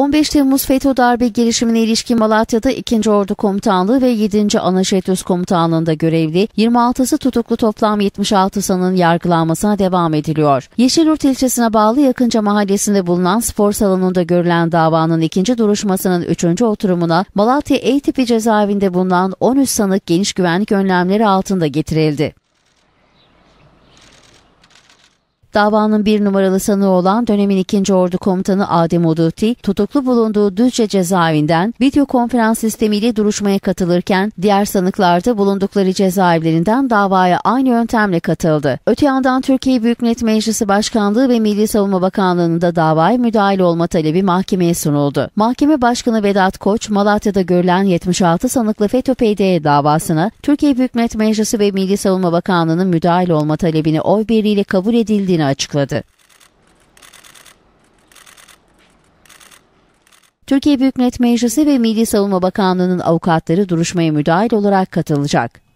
15 Temmuz FETÖ darbe girişimine ilişkin Malatya'da 2. Ordu Komutanlığı ve 7. Anaşetüs Komutanlığı'nda görevli 26'sı tutuklu toplam 76 sanın yargılanmasına devam ediliyor. Yeşilyurt ilçesine bağlı Yakınca mahallesinde bulunan spor salonunda görülen davanın ikinci duruşmasının 3. oturumuna Malatya E tipi cezaevinde bulunan 13 sanık geniş güvenlik önlemleri altında getirildi. Davanın bir numaralı sanığı olan dönemin 2. Ordu Komutanı Adem Oduti, tutuklu bulunduğu Düzce cezaevinden video konferans sistemiyle duruşmaya katılırken diğer sanıklar da bulundukları cezaevlerinden davaya aynı yöntemle katıldı. Öte yandan Türkiye Büyük Millet Meclisi Başkanlığı ve Milli Savunma Bakanlığı'nda davaya müdahil olma talebi mahkemeye sunuldu. Mahkeme Başkanı Vedat Koç, Malatya'da görülen 76 sanıklı FETÖ-PDE davasına Türkiye Büyük Millet Meclisi ve Milli Savunma Bakanlığı'nın müdahil olma talebini oy birliğiyle kabul edildiğini edeceğini açıkladı. Türkiye Büyük Millet Meclisi ve Milli Savunma Bakanlığı'nın avukatları duruşmaya müdahil olarak katılacak.